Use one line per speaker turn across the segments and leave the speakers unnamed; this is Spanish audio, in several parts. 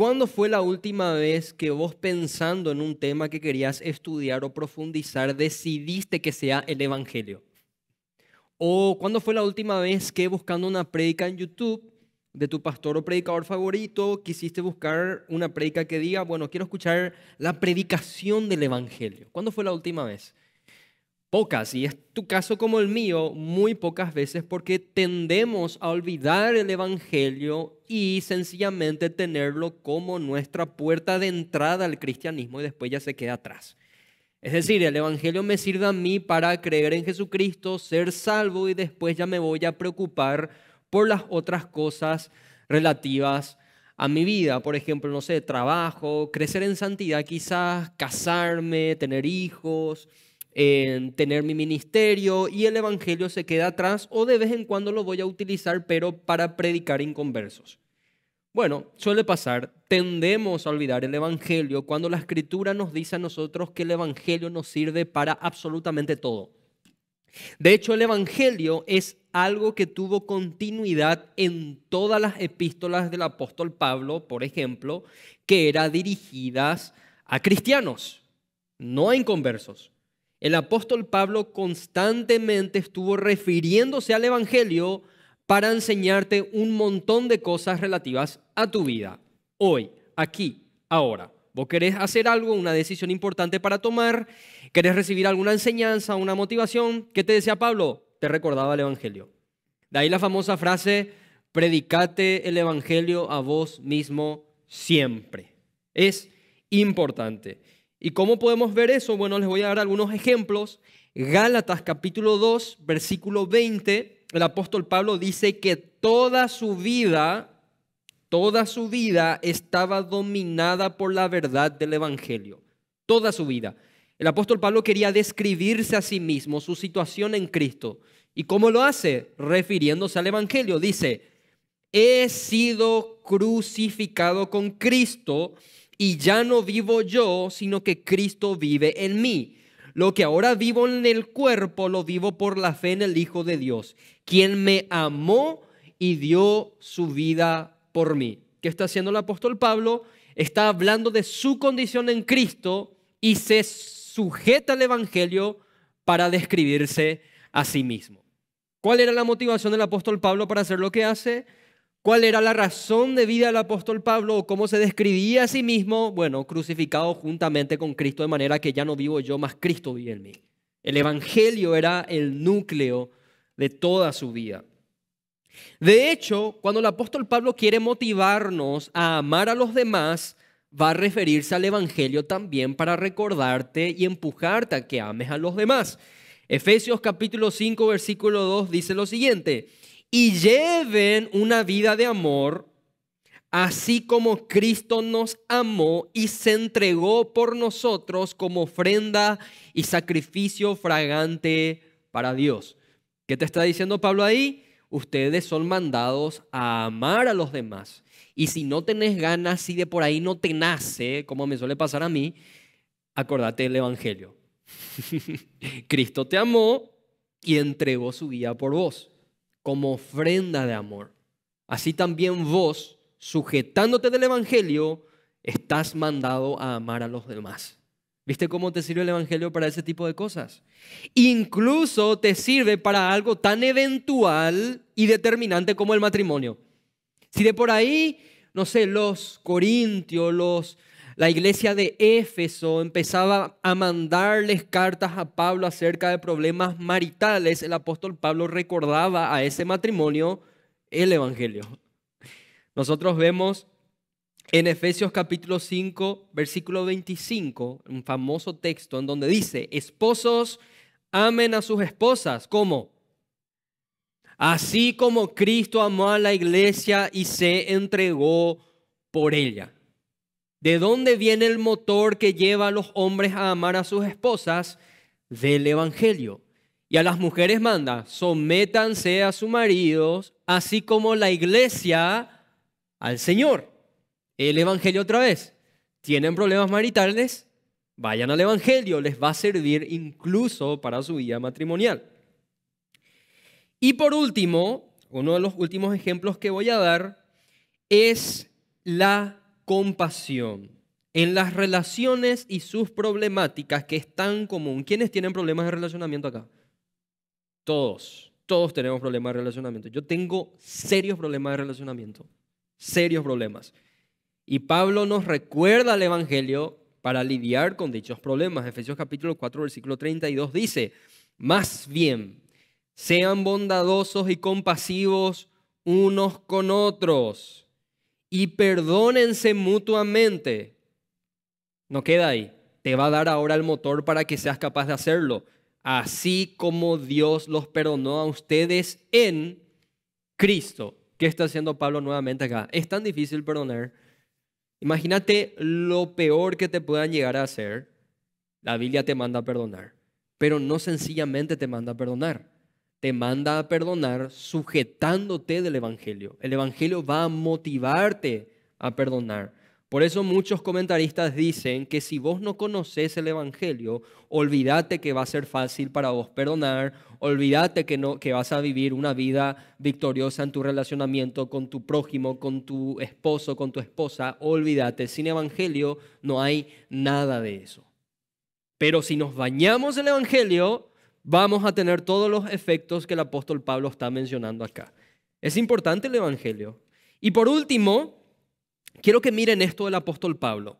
¿Cuándo fue la última vez que vos pensando en un tema que querías estudiar o profundizar, decidiste que sea el Evangelio? ¿O cuándo fue la última vez que buscando una prédica en YouTube de tu pastor o predicador favorito, quisiste buscar una prédica que diga, bueno, quiero escuchar la predicación del Evangelio? ¿Cuándo fue la última vez? Pocas, y es tu caso como el mío, muy pocas veces porque tendemos a olvidar el Evangelio y sencillamente tenerlo como nuestra puerta de entrada al cristianismo y después ya se queda atrás. Es decir, el Evangelio me sirve a mí para creer en Jesucristo, ser salvo y después ya me voy a preocupar por las otras cosas relativas a mi vida. Por ejemplo, no sé, trabajo, crecer en santidad quizás, casarme, tener hijos, en tener mi ministerio y el Evangelio se queda atrás o de vez en cuando lo voy a utilizar, pero para predicar inconversos. Bueno, suele pasar, tendemos a olvidar el Evangelio cuando la Escritura nos dice a nosotros que el Evangelio nos sirve para absolutamente todo. De hecho, el Evangelio es algo que tuvo continuidad en todas las epístolas del apóstol Pablo, por ejemplo, que era dirigidas a cristianos, no a inconversos. El apóstol Pablo constantemente estuvo refiriéndose al Evangelio para enseñarte un montón de cosas relativas a tu vida, hoy, aquí, ahora. Vos querés hacer algo, una decisión importante para tomar, querés recibir alguna enseñanza, una motivación. ¿Qué te decía Pablo? Te recordaba el Evangelio. De ahí la famosa frase, predicate el Evangelio a vos mismo siempre. Es importante. ¿Y cómo podemos ver eso? Bueno, les voy a dar algunos ejemplos. Gálatas capítulo 2, versículo 20, el apóstol Pablo dice que toda su vida, toda su vida estaba dominada por la verdad del Evangelio. Toda su vida. El apóstol Pablo quería describirse a sí mismo, su situación en Cristo. ¿Y cómo lo hace? Refiriéndose al Evangelio. Dice, he sido crucificado con Cristo y ya no vivo yo, sino que Cristo vive en mí. Lo que ahora vivo en el cuerpo, lo vivo por la fe en el Hijo de Dios, quien me amó y dio su vida por mí. ¿Qué está haciendo el apóstol Pablo? Está hablando de su condición en Cristo y se sujeta al Evangelio para describirse a sí mismo. ¿Cuál era la motivación del apóstol Pablo para hacer lo que hace? ¿Cuál era la razón de vida del apóstol Pablo? o ¿Cómo se describía a sí mismo? Bueno, crucificado juntamente con Cristo de manera que ya no vivo yo, más Cristo vive en mí. El Evangelio era el núcleo de toda su vida. De hecho, cuando el apóstol Pablo quiere motivarnos a amar a los demás, va a referirse al Evangelio también para recordarte y empujarte a que ames a los demás. Efesios capítulo 5, versículo 2 dice lo siguiente y lleven una vida de amor, así como Cristo nos amó y se entregó por nosotros como ofrenda y sacrificio fragante para Dios. ¿Qué te está diciendo Pablo ahí? Ustedes son mandados a amar a los demás. Y si no tenés ganas, si de por ahí no te nace, como me suele pasar a mí, acordate del Evangelio. Cristo te amó y entregó su vida por vos como ofrenda de amor. Así también vos, sujetándote del Evangelio, estás mandado a amar a los demás. ¿Viste cómo te sirve el Evangelio para ese tipo de cosas? Incluso te sirve para algo tan eventual y determinante como el matrimonio. Si de por ahí, no sé, los corintios, los la iglesia de Éfeso empezaba a mandarles cartas a Pablo acerca de problemas maritales. El apóstol Pablo recordaba a ese matrimonio el Evangelio. Nosotros vemos en Efesios capítulo 5, versículo 25, un famoso texto en donde dice, esposos, amen a sus esposas. ¿Cómo? Así como Cristo amó a la iglesia y se entregó por ella. ¿De dónde viene el motor que lleva a los hombres a amar a sus esposas? Del Evangelio. Y a las mujeres manda, sométanse a sus maridos, así como la iglesia al Señor. El Evangelio otra vez. ¿Tienen problemas maritales? Vayan al Evangelio, les va a servir incluso para su vida matrimonial. Y por último, uno de los últimos ejemplos que voy a dar es la compasión en las relaciones y sus problemáticas que es tan común. ¿Quiénes tienen problemas de relacionamiento acá? Todos, todos tenemos problemas de relacionamiento. Yo tengo serios problemas de relacionamiento, serios problemas. Y Pablo nos recuerda el Evangelio para lidiar con dichos problemas. Efesios capítulo 4, versículo 32 dice, más bien, sean bondadosos y compasivos unos con otros y perdónense mutuamente. No queda ahí. Te va a dar ahora el motor para que seas capaz de hacerlo. Así como Dios los perdonó a ustedes en Cristo. ¿Qué está haciendo Pablo nuevamente acá? Es tan difícil perdonar. Imagínate lo peor que te puedan llegar a hacer. La Biblia te manda a perdonar, pero no sencillamente te manda a perdonar te manda a perdonar sujetándote del Evangelio. El Evangelio va a motivarte a perdonar. Por eso muchos comentaristas dicen que si vos no conoces el Evangelio, olvídate que va a ser fácil para vos perdonar, olvídate que, no, que vas a vivir una vida victoriosa en tu relacionamiento con tu prójimo, con tu esposo, con tu esposa, olvídate, sin Evangelio no hay nada de eso. Pero si nos bañamos el Evangelio, vamos a tener todos los efectos que el apóstol Pablo está mencionando acá. Es importante el Evangelio. Y por último, quiero que miren esto del apóstol Pablo.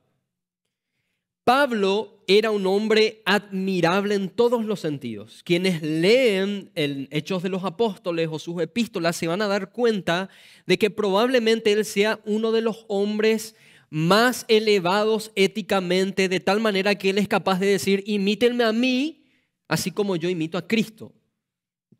Pablo era un hombre admirable en todos los sentidos. Quienes leen el Hechos de los Apóstoles o sus epístolas se van a dar cuenta de que probablemente él sea uno de los hombres más elevados éticamente, de tal manera que él es capaz de decir, imítenme a mí así como yo imito a Cristo.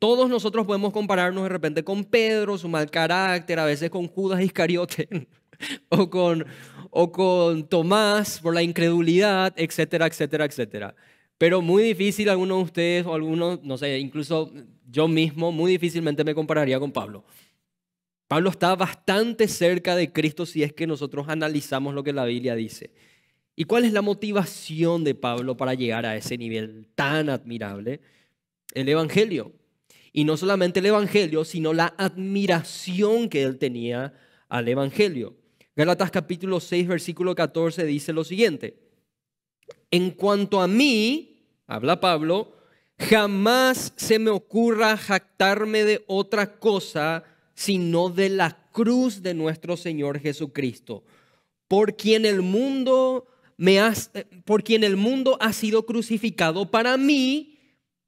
Todos nosotros podemos compararnos de repente con Pedro, su mal carácter, a veces con Judas Iscariote, o con, o con Tomás por la incredulidad, etcétera, etcétera, etcétera. Pero muy difícil algunos de ustedes o algunos, no sé, incluso yo mismo, muy difícilmente me compararía con Pablo. Pablo está bastante cerca de Cristo si es que nosotros analizamos lo que la Biblia dice. ¿Y cuál es la motivación de Pablo para llegar a ese nivel tan admirable? El Evangelio. Y no solamente el Evangelio, sino la admiración que él tenía al Evangelio. Gálatas capítulo 6, versículo 14 dice lo siguiente. En cuanto a mí, habla Pablo, jamás se me ocurra jactarme de otra cosa sino de la cruz de nuestro Señor Jesucristo, por quien el mundo eh, por quien el mundo ha sido crucificado para mí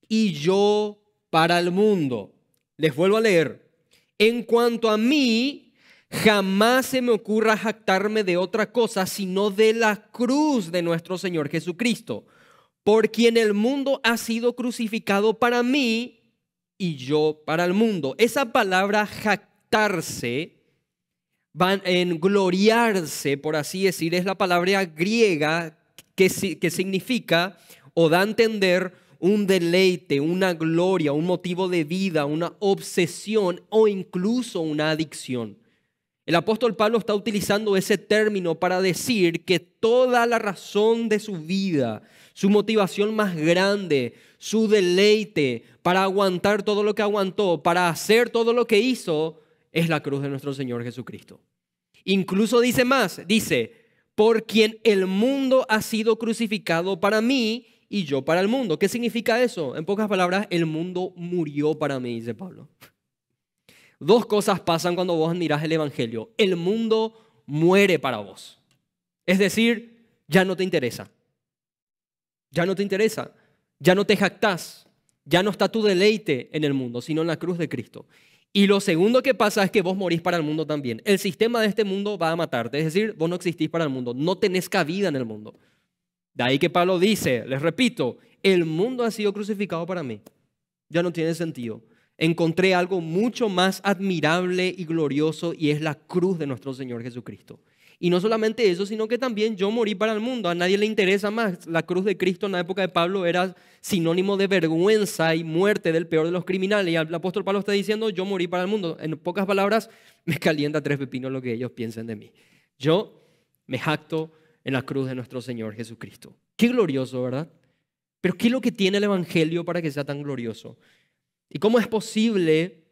y yo para el mundo. Les vuelvo a leer. En cuanto a mí, jamás se me ocurra jactarme de otra cosa sino de la cruz de nuestro Señor Jesucristo, por quien el mundo ha sido crucificado para mí y yo para el mundo. Esa palabra jactarse van en gloriarse, por así decir, es la palabra griega que, que significa o da a entender un deleite, una gloria, un motivo de vida, una obsesión o incluso una adicción. El apóstol Pablo está utilizando ese término para decir que toda la razón de su vida, su motivación más grande, su deleite para aguantar todo lo que aguantó, para hacer todo lo que hizo, es la cruz de nuestro Señor Jesucristo. Incluso dice más, dice, por quien el mundo ha sido crucificado para mí y yo para el mundo. ¿Qué significa eso? En pocas palabras, el mundo murió para mí, dice Pablo. Dos cosas pasan cuando vos mirás el Evangelio. El mundo muere para vos. Es decir, ya no te interesa. Ya no te interesa. Ya no te jactás. Ya no está tu deleite en el mundo, sino en la cruz de Cristo. Y lo segundo que pasa es que vos morís para el mundo también. El sistema de este mundo va a matarte, es decir, vos no existís para el mundo, no tenés cabida en el mundo. De ahí que Pablo dice, les repito, el mundo ha sido crucificado para mí. Ya no tiene sentido. Encontré algo mucho más admirable y glorioso y es la cruz de nuestro Señor Jesucristo. Y no solamente eso, sino que también yo morí para el mundo. A nadie le interesa más. La cruz de Cristo en la época de Pablo era sinónimo de vergüenza y muerte del peor de los criminales. Y el apóstol Pablo está diciendo, yo morí para el mundo. En pocas palabras, me calienta tres pepinos lo que ellos piensen de mí. Yo me jacto en la cruz de nuestro Señor Jesucristo. Qué glorioso, ¿verdad? Pero ¿qué es lo que tiene el Evangelio para que sea tan glorioso? ¿Y cómo es posible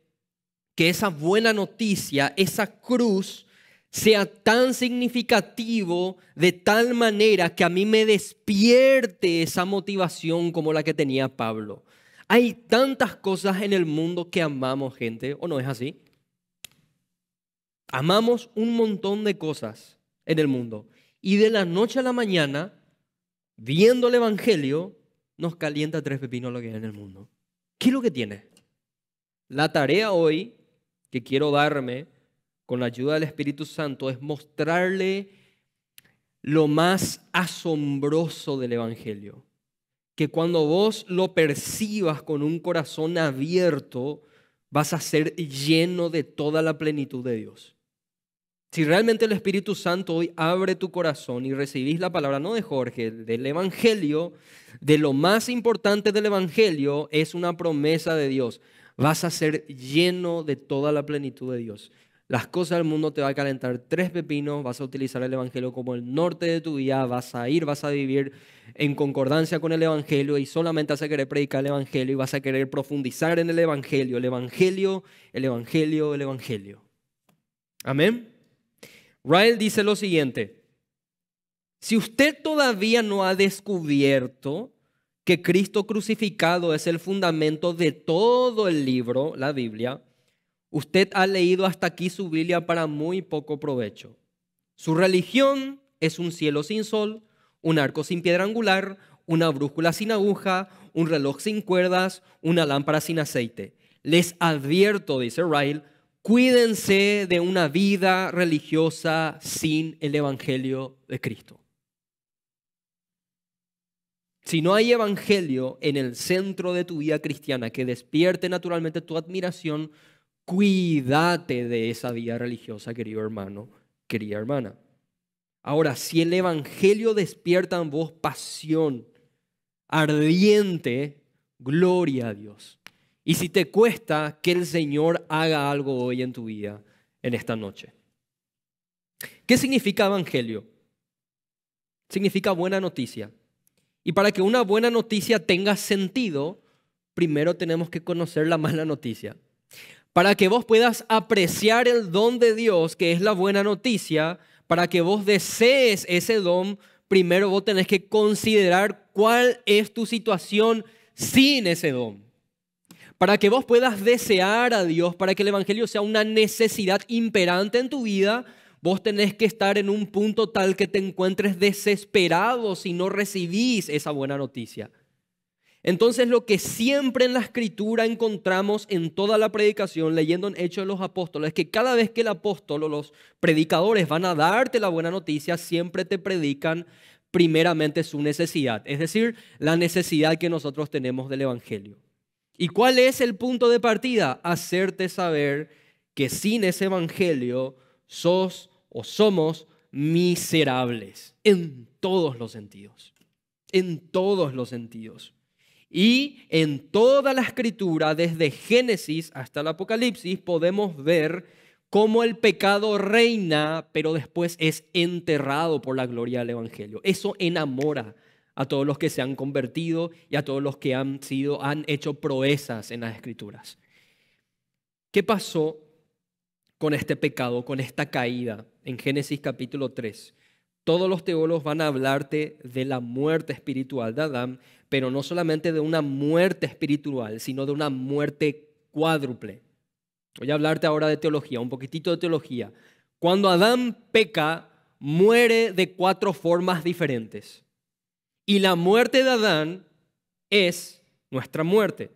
que esa buena noticia, esa cruz, sea tan significativo de tal manera que a mí me despierte esa motivación como la que tenía Pablo. Hay tantas cosas en el mundo que amamos, gente, ¿o no es así? Amamos un montón de cosas en el mundo. Y de la noche a la mañana, viendo el Evangelio, nos calienta tres pepinos lo que hay en el mundo. ¿Qué es lo que tiene? La tarea hoy que quiero darme con la ayuda del Espíritu Santo es mostrarle lo más asombroso del Evangelio. Que cuando vos lo percibas con un corazón abierto, vas a ser lleno de toda la plenitud de Dios. Si realmente el Espíritu Santo hoy abre tu corazón y recibís la palabra, no de Jorge, del Evangelio, de lo más importante del Evangelio es una promesa de Dios. Vas a ser lleno de toda la plenitud de Dios las cosas del mundo te va a calentar tres pepinos, vas a utilizar el Evangelio como el norte de tu vida, vas a ir, vas a vivir en concordancia con el Evangelio y solamente vas a querer predicar el Evangelio y vas a querer profundizar en el Evangelio, el Evangelio, el Evangelio, el Evangelio. Amén. Ryle dice lo siguiente, si usted todavía no ha descubierto que Cristo crucificado es el fundamento de todo el libro, la Biblia, Usted ha leído hasta aquí su Biblia para muy poco provecho. Su religión es un cielo sin sol, un arco sin piedra angular, una brújula sin aguja, un reloj sin cuerdas, una lámpara sin aceite. Les advierto, dice Ryle, cuídense de una vida religiosa sin el Evangelio de Cristo. Si no hay evangelio en el centro de tu vida cristiana que despierte naturalmente tu admiración, Cuídate de esa vida religiosa, querido hermano, querida hermana. Ahora, si el Evangelio despierta en vos pasión ardiente, gloria a Dios. Y si te cuesta que el Señor haga algo hoy en tu vida, en esta noche. ¿Qué significa Evangelio? Significa buena noticia. Y para que una buena noticia tenga sentido, primero tenemos que conocer la mala noticia para que vos puedas apreciar el don de Dios, que es la buena noticia, para que vos desees ese don, primero vos tenés que considerar cuál es tu situación sin ese don. Para que vos puedas desear a Dios, para que el Evangelio sea una necesidad imperante en tu vida, vos tenés que estar en un punto tal que te encuentres desesperado si no recibís esa buena noticia. Entonces lo que siempre en la escritura encontramos en toda la predicación, leyendo en Hechos de los Apóstoles, es que cada vez que el apóstol o los predicadores van a darte la buena noticia, siempre te predican primeramente su necesidad, es decir, la necesidad que nosotros tenemos del Evangelio. ¿Y cuál es el punto de partida? Hacerte saber que sin ese Evangelio sos o somos miserables en todos los sentidos, en todos los sentidos. Y en toda la escritura, desde Génesis hasta el Apocalipsis, podemos ver cómo el pecado reina, pero después es enterrado por la gloria del Evangelio. Eso enamora a todos los que se han convertido y a todos los que han sido, han hecho proezas en las escrituras. ¿Qué pasó con este pecado, con esta caída? En Génesis capítulo 3, todos los teólogos van a hablarte de la muerte espiritual de Adán, pero no solamente de una muerte espiritual, sino de una muerte cuádruple. Voy a hablarte ahora de teología, un poquitito de teología. Cuando Adán peca, muere de cuatro formas diferentes. Y la muerte de Adán es nuestra muerte.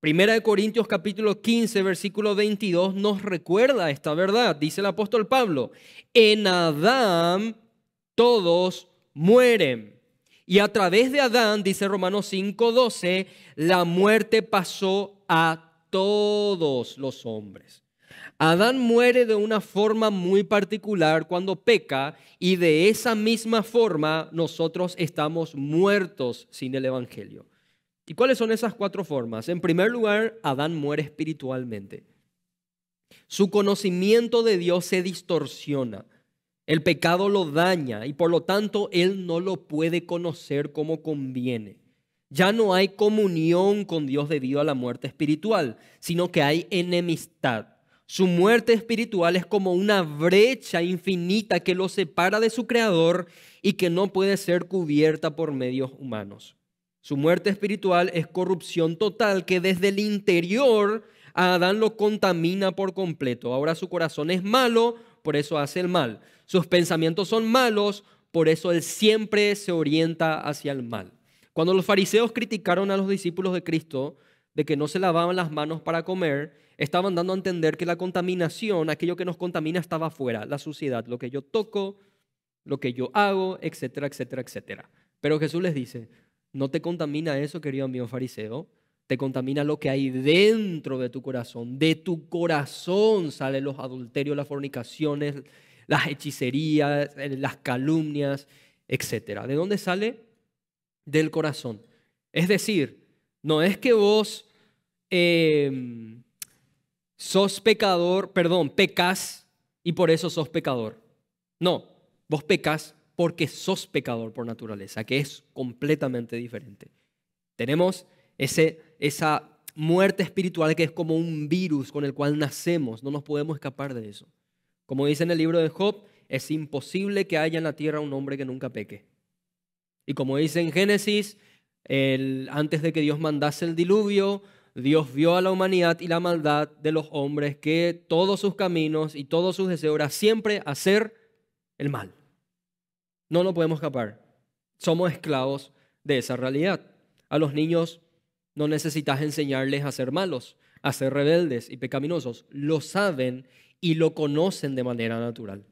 Primera de Corintios capítulo 15, versículo 22 nos recuerda esta verdad. Dice el apóstol Pablo, en Adán todos mueren. Y a través de Adán, dice Romanos 5:12, la muerte pasó a todos los hombres. Adán muere de una forma muy particular cuando peca y de esa misma forma nosotros estamos muertos sin el Evangelio. ¿Y cuáles son esas cuatro formas? En primer lugar, Adán muere espiritualmente. Su conocimiento de Dios se distorsiona. El pecado lo daña y por lo tanto él no lo puede conocer como conviene. Ya no hay comunión con Dios debido a la muerte espiritual, sino que hay enemistad. Su muerte espiritual es como una brecha infinita que lo separa de su creador y que no puede ser cubierta por medios humanos. Su muerte espiritual es corrupción total que desde el interior a Adán lo contamina por completo. Ahora su corazón es malo, por eso hace el mal. Sus pensamientos son malos, por eso él siempre se orienta hacia el mal. Cuando los fariseos criticaron a los discípulos de Cristo de que no se lavaban las manos para comer, estaban dando a entender que la contaminación, aquello que nos contamina, estaba afuera, la suciedad, lo que yo toco, lo que yo hago, etcétera, etcétera, etcétera. Pero Jesús les dice, no te contamina eso, querido amigo fariseo, te contamina lo que hay dentro de tu corazón. De tu corazón salen los adulterios, las fornicaciones, las hechicerías, eh, las calumnias, etc. ¿De dónde sale? Del corazón. Es decir, no es que vos em, sos pecador, perdón, pecas y por eso sos pecador. No, vos pecas porque sos pecador por naturaleza, que es completamente diferente. Tenemos ese, esa muerte espiritual que es como un virus con el cual nacemos, no nos podemos escapar de eso. Como dice en el libro de Job, es imposible que haya en la tierra un hombre que nunca peque. Y como dice en Génesis, antes de que Dios mandase el diluvio, Dios vio a la humanidad y la maldad de los hombres que todos sus caminos y todos sus deseos era siempre hacer el mal. No nos podemos escapar. Somos esclavos de esa realidad. A los niños no necesitas enseñarles a ser malos, a ser rebeldes y pecaminosos. Lo saben y lo conocen de manera natural.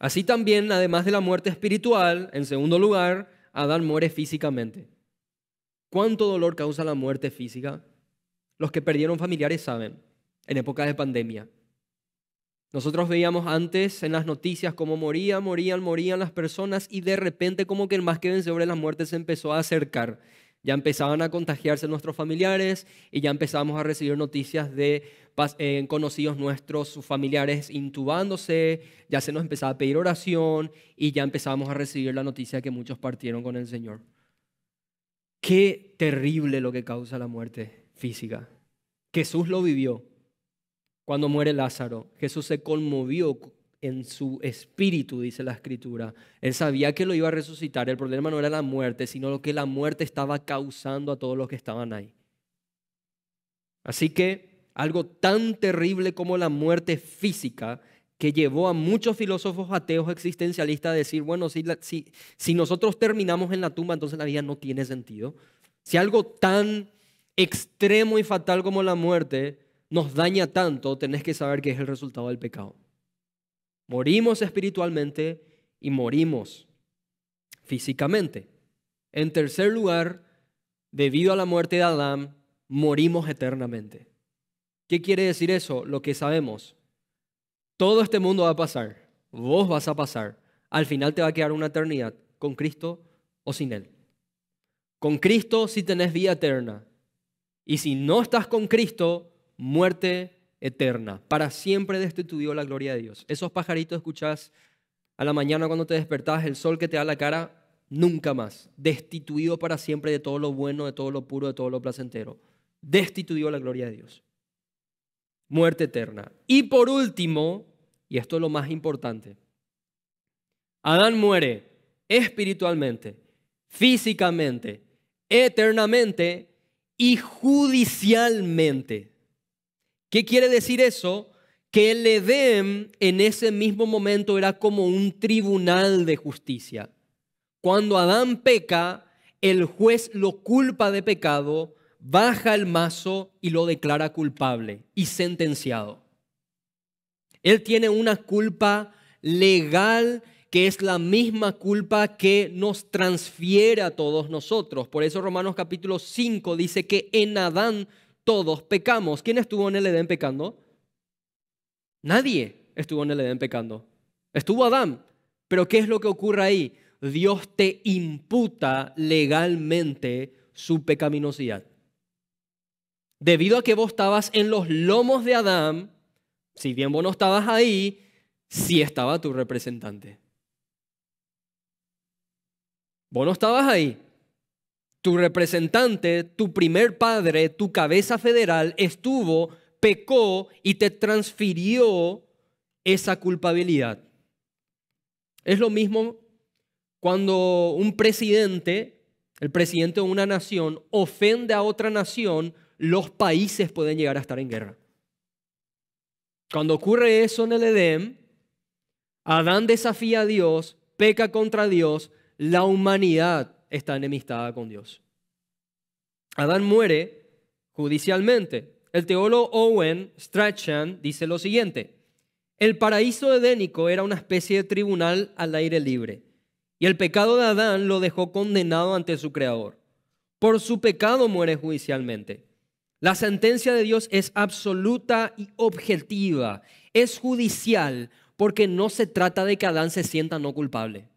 Así también, además de la muerte espiritual, en segundo lugar, Adán muere físicamente. ¿Cuánto dolor causa la muerte física? Los que perdieron familiares saben, en épocas de pandemia. Nosotros veíamos antes en las noticias cómo morían, morían, morían las personas y de repente como que el más que vencedor sobre las muertes se empezó a acercar. Ya empezaban a contagiarse nuestros familiares y ya empezamos a recibir noticias de eh, conocidos nuestros, familiares intubándose, ya se nos empezaba a pedir oración y ya empezamos a recibir la noticia de que muchos partieron con el Señor. Qué terrible lo que causa la muerte física. Jesús lo vivió. Cuando muere Lázaro, Jesús se conmovió en su espíritu, dice la escritura. Él sabía que lo iba a resucitar. El problema no era la muerte, sino lo que la muerte estaba causando a todos los que estaban ahí. Así que algo tan terrible como la muerte física que llevó a muchos filósofos ateos existencialistas a decir, bueno, si, nosotros terminamos en la tumba, entonces la vida no tiene sentido. Si algo tan extremo y fatal como la muerte nos daña tanto, tenés que saber que es el resultado del pecado. Morimos espiritualmente y morimos físicamente. En tercer lugar, debido a la muerte de Adán, morimos eternamente. ¿Qué quiere decir eso? Lo que sabemos. Todo este mundo va a pasar. Vos vas a pasar. Al final te va a quedar una eternidad, con Cristo o sin Él. Con Cristo si tenés vida eterna. Y si no estás con Cristo, muerte eterna. Para siempre destituido la gloria de Dios. Esos pajaritos escuchás a la mañana cuando te despertás, el sol que te da la cara, nunca más. Destituido para siempre de todo lo bueno, de todo lo puro, de todo lo placentero. Destituido la gloria de Dios. Muerte eterna. Y por último, y esto es lo más importante, Adán muere espiritualmente, físicamente, eternamente y judicialmente. ¿Qué quiere decir eso? Que el Edén en ese mismo momento era como un tribunal de justicia. Cuando Adán peca, el juez lo culpa de pecado, baja el mazo y lo declara culpable y sentenciado. Él tiene una culpa legal que es la misma culpa que nos transfiere a todos nosotros. Por eso Romanos capítulo 5 dice que en Adán todos pecamos. ¿Quién estuvo en el Edén pecando? Nadie estuvo en el Edén pecando. Estuvo Adán. Pero ¿qué es lo que ocurre ahí? Dios te imputa legalmente su pecaminosidad. Debido a que vos estabas en los lomos de Adán, si bien vos no estabas ahí, sí estaba tu representante. Vos no estabas ahí, tu representante, tu primer padre, tu cabeza federal estuvo, pecó y te transfirió esa culpabilidad. Es lo mismo cuando un presidente, el presidente de una nación, ofende a otra nación, los países pueden llegar a estar en guerra. Cuando ocurre eso en el Edén, Adán desafía a Dios, peca contra Dios, la humanidad Está enemistada con Dios. Adán muere judicialmente. El teólogo Owen Strachan dice lo siguiente. El paraíso edénico era una especie de tribunal al aire libre, y el pecado de Adán lo dejó condenado ante su Creador. Por su pecado muere judicialmente. La sentencia de Dios es absoluta y objetiva, es judicial, porque no se trata de que Adán se sienta no culpable.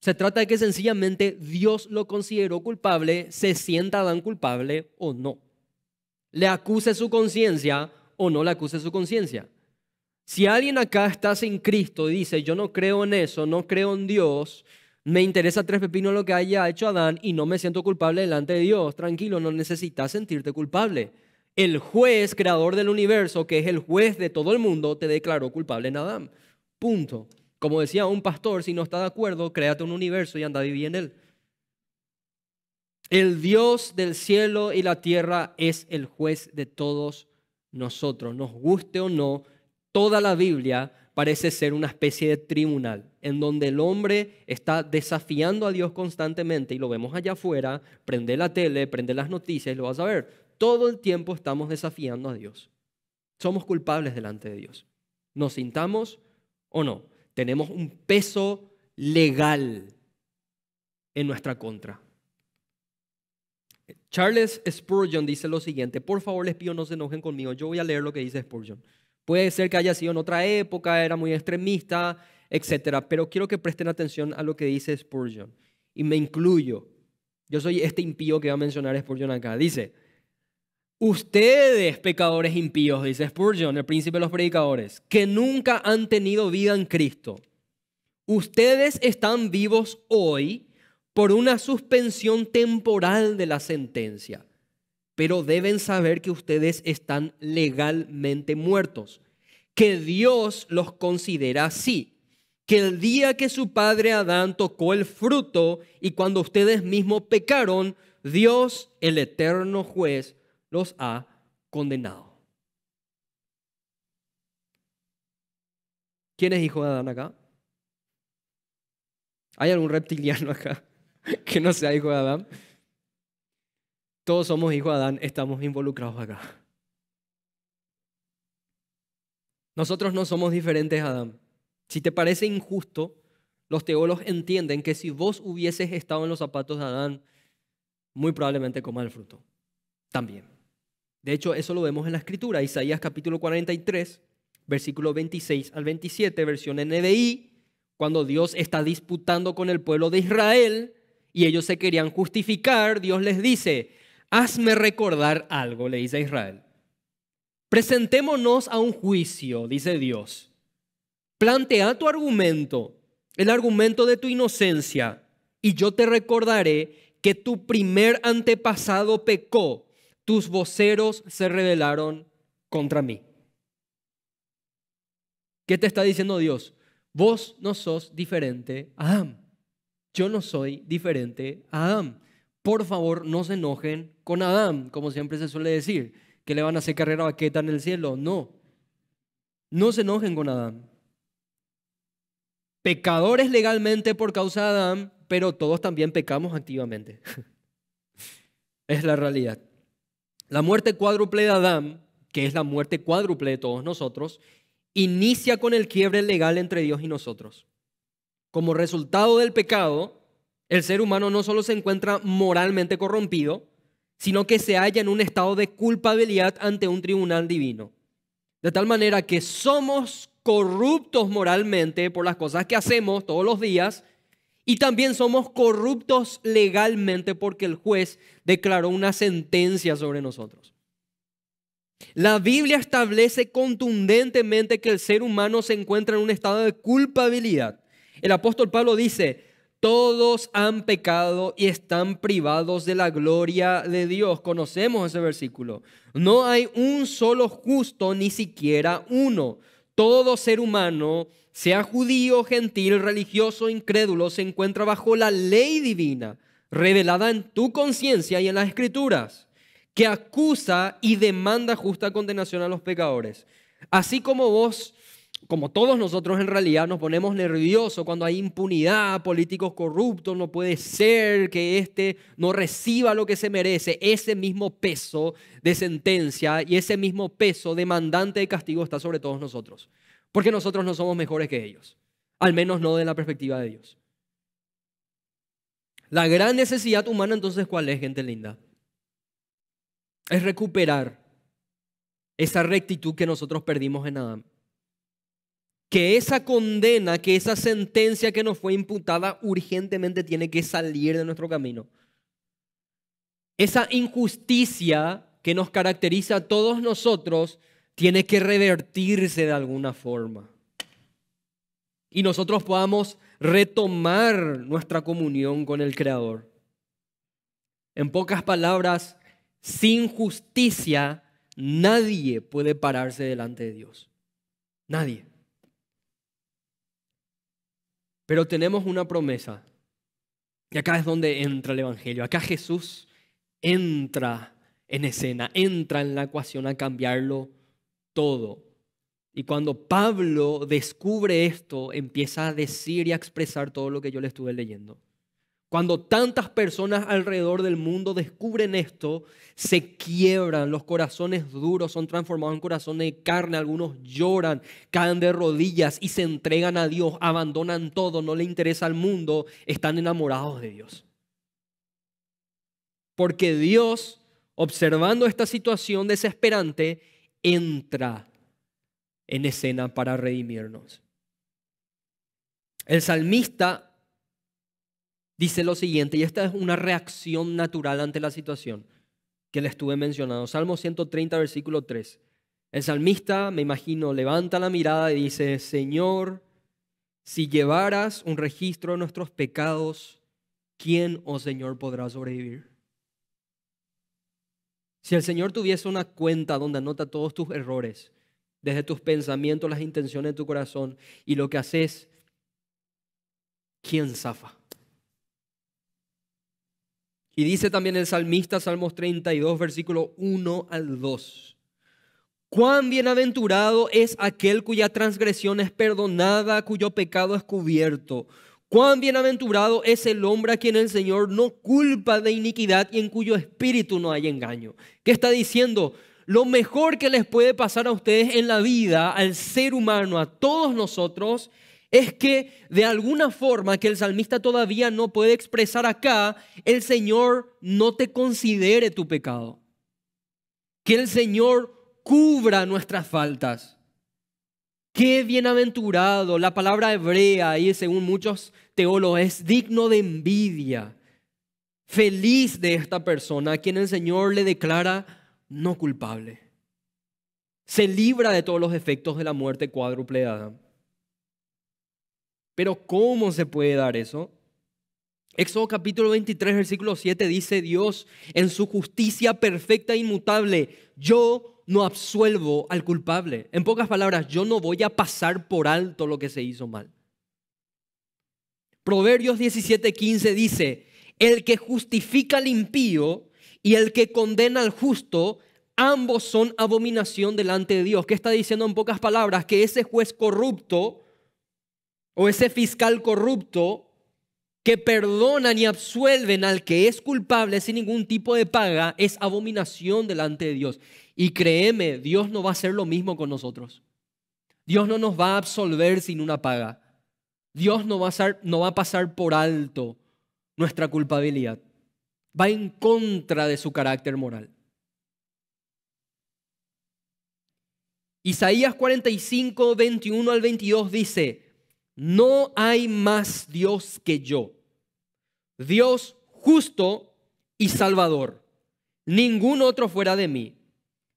Se trata de que sencillamente Dios lo consideró culpable, se sienta Adán culpable o no. Le acuse su conciencia o no le acuse su conciencia. Si alguien acá está sin Cristo y dice, yo no creo en eso, no creo en Dios, me interesa tres pepinos lo que haya hecho Adán y no me siento culpable delante de Dios, tranquilo, no necesitas sentirte culpable. El juez, creador del universo, que es el juez de todo el mundo, te declaró culpable en Adán. Punto. Como decía un pastor, si no está de acuerdo, créate un universo y anda a vivir en él. El Dios del cielo y la tierra es el juez de todos nosotros. Nos guste o no, toda la Biblia parece ser una especie de tribunal en donde el hombre está desafiando a Dios constantemente y lo vemos allá afuera, prende la tele, prende las noticias y lo vas a ver. Todo el tiempo estamos desafiando a Dios. Somos culpables delante de Dios. Nos sintamos o no tenemos un peso legal en nuestra contra. Charles Spurgeon dice lo siguiente, por favor les pido no se enojen conmigo, yo voy a leer lo que dice Spurgeon. Puede ser que haya sido en otra época, era muy extremista, etc. pero quiero que presten atención a lo que dice Spurgeon y me incluyo. Yo soy este impío que va a mencionar Spurgeon acá. Dice, Ustedes, pecadores impíos, dice Spurgeon, el príncipe de los predicadores, que nunca han tenido vida en Cristo, ustedes están vivos hoy por una suspensión temporal de la sentencia, pero deben saber que ustedes están legalmente muertos, que Dios los considera así, que el día que su padre Adán tocó el fruto y cuando ustedes mismos pecaron, Dios, el eterno juez, los ha condenado. ¿Quién es hijo de Adán acá? ¿Hay algún reptiliano acá que no sea hijo de Adán? Todos somos hijos de Adán, estamos involucrados acá. Nosotros no somos diferentes a Adán. Si te parece injusto, los teólogos entienden que si vos hubieses estado en los zapatos de Adán, muy probablemente comas el fruto. También. De hecho, eso lo vemos en la escritura, Isaías capítulo 43, versículo 26 al 27, versión NBI, cuando Dios está disputando con el pueblo de Israel y ellos se querían justificar, Dios les dice, hazme recordar algo, le dice a Israel. Presentémonos a un juicio, dice Dios. Plantea tu argumento, el argumento de tu inocencia, y yo te recordaré que tu primer antepasado pecó tus voceros se rebelaron contra mí. ¿Qué te está diciendo Dios? Vos no sos diferente a Adam. Yo no soy diferente a Adam. Por favor, no se enojen con Adam, como siempre se suele decir, que le van a hacer carrera vaqueta en el cielo. No. No se enojen con Adam. Pecadores legalmente por causa de Adam, pero todos también pecamos activamente. es la realidad. La muerte cuádruple de Adán, que es la muerte cuádruple de todos nosotros, inicia con el quiebre legal entre Dios y nosotros. Como resultado del pecado, el ser humano no solo se encuentra moralmente corrompido, sino que se halla en un estado de culpabilidad ante un tribunal divino. De tal manera que somos corruptos moralmente por las cosas que hacemos todos los días y también somos corruptos legalmente porque el juez declaró una sentencia sobre nosotros. La Biblia establece contundentemente que el ser humano se encuentra en un estado de culpabilidad. El apóstol Pablo dice, todos han pecado y están privados de la gloria de Dios. Conocemos ese versículo. No hay un solo justo, ni siquiera uno. Todo ser humano sea judío, gentil, religioso, incrédulo, se encuentra bajo la ley divina, revelada en tu conciencia y en las escrituras, que acusa y demanda justa condenación a los pecadores. Así como vos, como todos nosotros en realidad, nos ponemos nerviosos cuando hay impunidad, políticos corruptos, no puede ser que éste no reciba lo que se merece, ese mismo peso de sentencia y ese mismo peso demandante de castigo está sobre todos nosotros. Porque nosotros no somos mejores que ellos. Al menos no de la perspectiva de Dios. La gran necesidad humana entonces, ¿cuál es, gente linda? Es recuperar esa rectitud que nosotros perdimos en Adán. Que esa condena, que esa sentencia que nos fue imputada urgentemente tiene que salir de nuestro camino. Esa injusticia que nos caracteriza a todos nosotros tiene que revertirse de alguna forma. Y nosotros podamos retomar nuestra comunión con el Creador. En pocas palabras, sin justicia nadie puede pararse delante de Dios. Nadie. Pero tenemos una promesa. Y acá es donde entra el Evangelio. Acá Jesús entra en escena, entra en la ecuación a cambiarlo todo. Y cuando Pablo descubre esto, empieza a decir y a expresar todo lo que yo le estuve leyendo. Cuando tantas personas alrededor del mundo descubren esto, se quiebran, los corazones duros son transformados en corazones de carne, algunos lloran, caen de rodillas y se entregan a Dios, abandonan todo, no le interesa al mundo, están enamorados de Dios. Porque Dios, observando esta situación desesperante, entra en escena para redimirnos. El salmista dice lo siguiente, y esta es una reacción natural ante la situación que le estuve mencionando. Salmo 130, versículo 3. El salmista, me imagino, levanta la mirada y dice, Señor, si llevaras un registro de nuestros pecados, ¿quién, oh Señor, podrá sobrevivir? Si el Señor tuviese una cuenta donde anota todos tus errores, desde tus pensamientos, las intenciones de tu corazón y lo que haces, ¿quién zafa? Y dice también el salmista, Salmos 32, versículo 1 al 2. Cuán bienaventurado es aquel cuya transgresión es perdonada, cuyo pecado es cubierto. Cuán bienaventurado es el hombre a quien el Señor no culpa de iniquidad y en cuyo espíritu no hay engaño. ¿Qué está diciendo? Lo mejor que les puede pasar a ustedes en la vida, al ser humano, a todos nosotros, es que de alguna forma que el salmista todavía no puede expresar acá, el Señor no te considere tu pecado. Que el Señor cubra nuestras faltas. Qué bienaventurado. La palabra hebrea y según muchos teólogos, es digno de envidia. Feliz de esta persona a quien el Señor le declara no culpable. Se libra de todos los efectos de la muerte cuádrupleada. Pero ¿cómo se puede dar eso? Éxodo capítulo 23, versículo 7 dice Dios en su justicia perfecta e inmutable, yo no absuelvo al culpable. En pocas palabras, yo no voy a pasar por alto lo que se hizo mal. Proverbios 17:15 dice, el que justifica al impío y el que condena al justo, ambos son abominación delante de Dios. ¿Qué está diciendo en pocas palabras? Que ese juez corrupto o ese fiscal corrupto que perdonan y absuelven al que es culpable sin ningún tipo de paga es abominación delante de Dios. Y créeme, Dios no va a hacer lo mismo con nosotros. Dios no nos va a absolver sin una paga. Dios no va a, ser, no va a pasar por alto nuestra culpabilidad. Va en contra de su carácter moral. Isaías 45, 21 al 22 dice, no hay más Dios que yo, Dios justo y salvador. Ningún otro fuera de mí.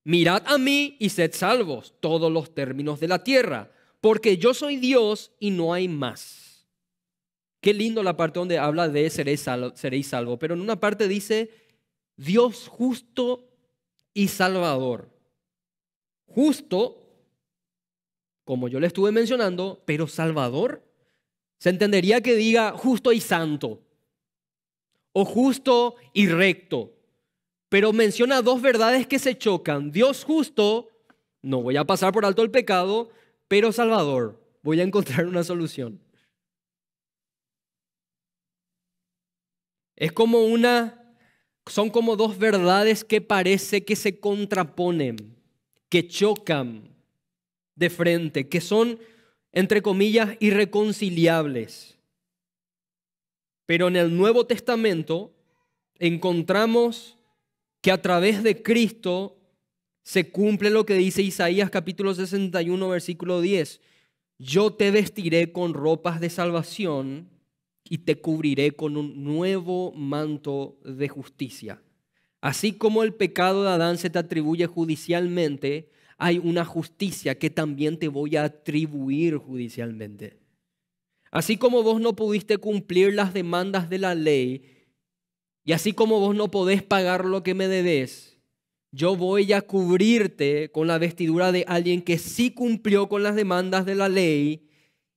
Mirad a mí y sed salvos todos los términos de la tierra, porque yo soy Dios y no hay más. Qué lindo la parte donde habla de seréis salvos, pero en una parte dice Dios justo y salvador. Justo, como yo le estuve mencionando, pero salvador, se entendería que diga justo y santo o justo y recto. Pero menciona dos verdades que se chocan. Dios justo, no voy a pasar por alto el pecado, pero Salvador, voy a encontrar una solución. Es como una, son como dos verdades que parece que se contraponen, que chocan de frente, que son, entre comillas, irreconciliables. Pero en el Nuevo Testamento encontramos que a través de Cristo se cumple lo que dice Isaías capítulo 61 versículo 10. Yo te vestiré con ropas de salvación y te cubriré con un nuevo manto de justicia. Así como el pecado de Adán se te atribuye judicialmente, hay una justicia que también te voy a atribuir judicialmente. Así como vos no pudiste cumplir las demandas de la ley, y así como vos no podés pagar lo que me debes, yo voy a cubrirte con la vestidura de alguien que sí cumplió con las demandas de la ley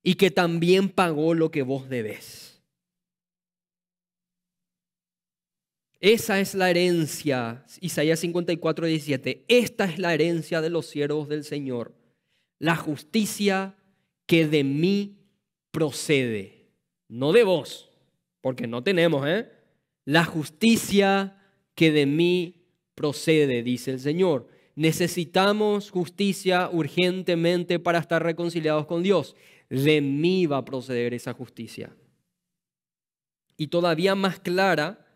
y que también pagó lo que vos debes. Esa es la herencia, Isaías 54, 17. Esta es la herencia de los siervos del Señor, la justicia que de mí procede, no de vos, porque no tenemos, ¿eh? La justicia que de mí procede, dice el Señor. Necesitamos justicia urgentemente para estar reconciliados con Dios. De mí va a proceder esa justicia. Y todavía más clara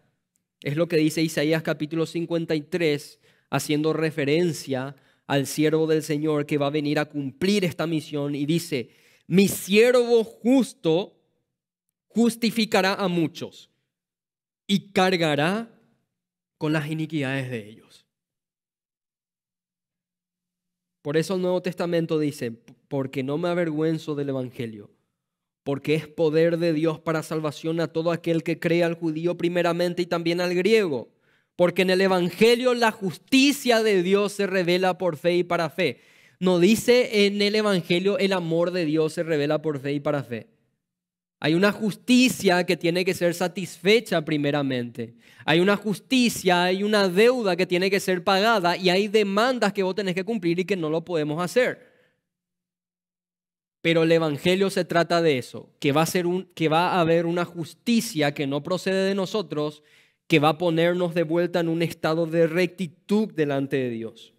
es lo que dice Isaías capítulo 53, haciendo referencia al siervo del Señor que va a venir a cumplir esta misión y dice, mi siervo justo justificará a muchos y cargará con las iniquidades de ellos. Por eso el Nuevo Testamento dice, porque no me avergüenzo del Evangelio, porque es poder de Dios para salvación a todo aquel que cree al judío primeramente y también al griego, porque en el Evangelio la justicia de Dios se revela por fe y para fe. No dice en el Evangelio el amor de Dios se revela por fe y para fe. Hay una justicia que tiene que ser satisfecha primeramente. Hay una justicia, hay una deuda que tiene que ser pagada y hay demandas que vos tenés que cumplir y que no lo podemos hacer. Pero el Evangelio se trata de eso, que va, a ser un, que va a haber una justicia que no procede de nosotros, que va a ponernos de vuelta en un estado de rectitud delante de Dios.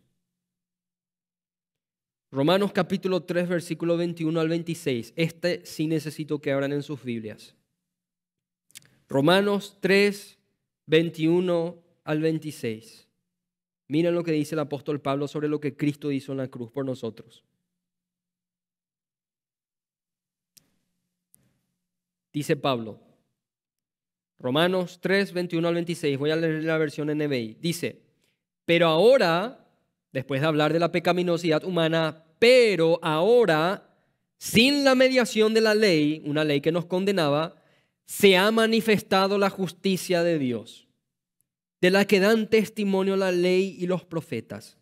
Romanos capítulo 3, versículo 21 al 26. Este sí necesito que abran en sus Biblias. Romanos 3, 21 al 26. Miren lo que dice el apóstol Pablo sobre lo que Cristo hizo en la cruz por nosotros. Dice Pablo, Romanos 3, 21 al 26, voy a leer la versión NBI. Dice, pero ahora después de hablar de la pecaminosidad humana, pero ahora, sin la mediación de la ley, una ley que nos condenaba, se ha manifestado la justicia de Dios, de la que dan testimonio la ley y los profetas.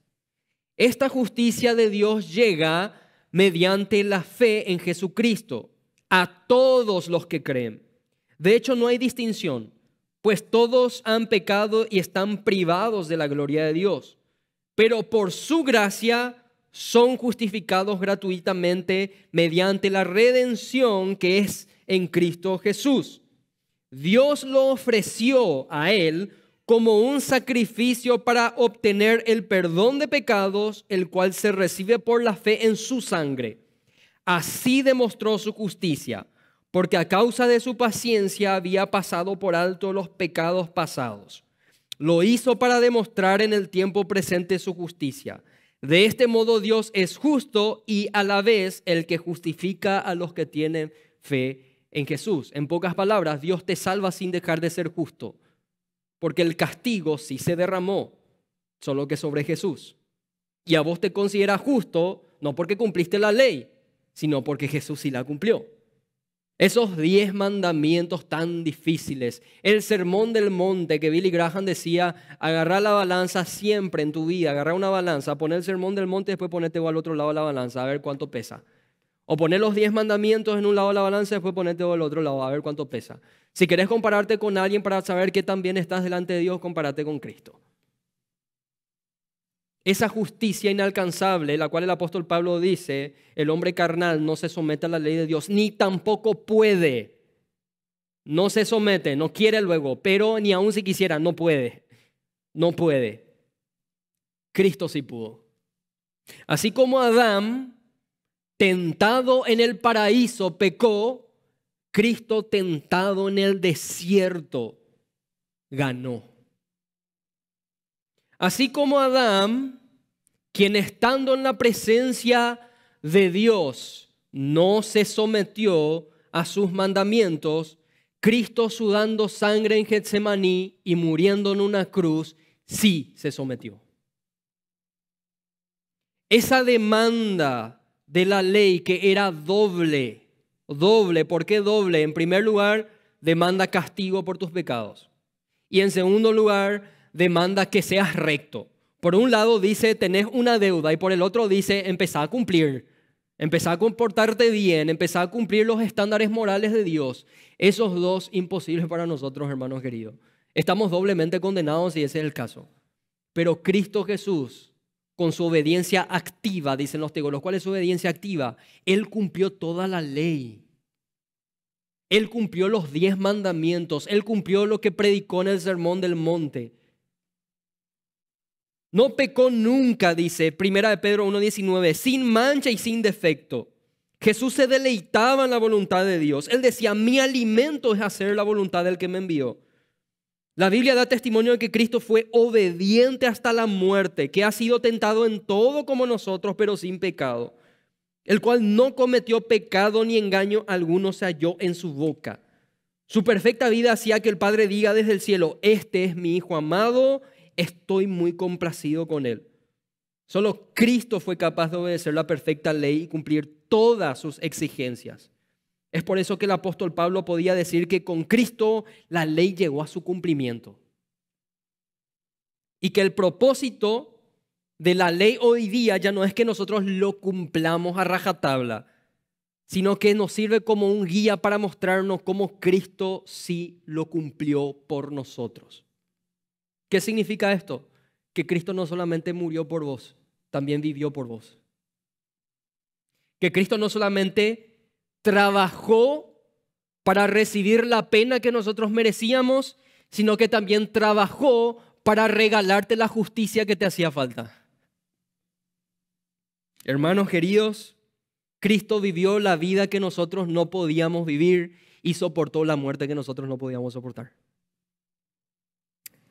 Esta justicia de Dios llega mediante la fe en Jesucristo a todos los que creen. De hecho, no hay distinción, pues todos han pecado y están privados de la gloria de Dios pero por su gracia son justificados gratuitamente mediante la redención que es en Cristo Jesús. Dios lo ofreció a él como un sacrificio para obtener el perdón de pecados, el cual se recibe por la fe en su sangre. Así demostró su justicia, porque a causa de su paciencia había pasado por alto los pecados pasados lo hizo para demostrar en el tiempo presente su justicia. De este modo Dios es justo y a la vez el que justifica a los que tienen fe en Jesús. En pocas palabras, Dios te salva sin dejar de ser justo, porque el castigo sí se derramó, solo que sobre Jesús. Y a vos te considera justo no porque cumpliste la ley, sino porque Jesús sí la cumplió. Esos diez mandamientos tan difíciles. El sermón del monte que Billy Graham decía, agarrar la balanza siempre en tu vida, agarrar una balanza, poner el sermón del monte y después ponerte al otro lado de la balanza, a ver cuánto pesa. O poner los diez mandamientos en un lado de la balanza y después ponerte al otro lado, a ver cuánto pesa. Si querés compararte con alguien para saber que también estás delante de Dios, compárate con Cristo. Esa justicia inalcanzable, la cual el apóstol Pablo dice, el hombre carnal no se somete a la ley de Dios, ni tampoco puede. No se somete, no quiere luego, pero ni aun si quisiera, no puede. No puede. Cristo sí pudo. Así como Adán, tentado en el paraíso, pecó, Cristo tentado en el desierto, ganó. Así como Adán, quien estando en la presencia de Dios no se sometió a sus mandamientos, Cristo sudando sangre en Getsemaní y muriendo en una cruz, sí se sometió. Esa demanda de la ley que era doble, doble, ¿por qué doble? En primer lugar, demanda castigo por tus pecados. Y en segundo lugar, demanda que seas recto. Por un lado dice, tenés una deuda y por el otro dice, empezá a cumplir. Empezá a comportarte bien, empezá a cumplir los estándares morales de Dios. Esos dos imposibles para nosotros, hermanos queridos. Estamos doblemente condenados y ese es el caso. Pero Cristo Jesús, con su obediencia activa, dicen los teólogos, ¿cuál es su obediencia activa? Él cumplió toda la ley. Él cumplió los diez mandamientos. Él cumplió lo que predicó en el Sermón del Monte. No pecó nunca, dice Primera de Pedro 1.19, sin mancha y sin defecto. Jesús se deleitaba en la voluntad de Dios. Él decía, mi alimento es hacer la voluntad del que me envió. La Biblia da testimonio de que Cristo fue obediente hasta la muerte, que ha sido tentado en todo como nosotros, pero sin pecado, el cual no cometió pecado ni engaño alguno se halló en su boca. Su perfecta vida hacía que el Padre diga desde el cielo, este es mi Hijo amado estoy muy complacido con él. Solo Cristo fue capaz de obedecer la perfecta ley y cumplir todas sus exigencias. Es por eso que el apóstol Pablo podía decir que con Cristo la ley llegó a su cumplimiento. Y que el propósito de la ley hoy día ya no es que nosotros lo cumplamos a rajatabla, sino que nos sirve como un guía para mostrarnos cómo Cristo sí lo cumplió por nosotros. ¿Qué significa esto? Que Cristo no solamente murió por vos, también vivió por vos. Que Cristo no solamente trabajó para recibir la pena que nosotros merecíamos, sino que también trabajó para regalarte la justicia que te hacía falta. Hermanos queridos, Cristo vivió la vida que nosotros no podíamos vivir y soportó la muerte que nosotros no podíamos soportar.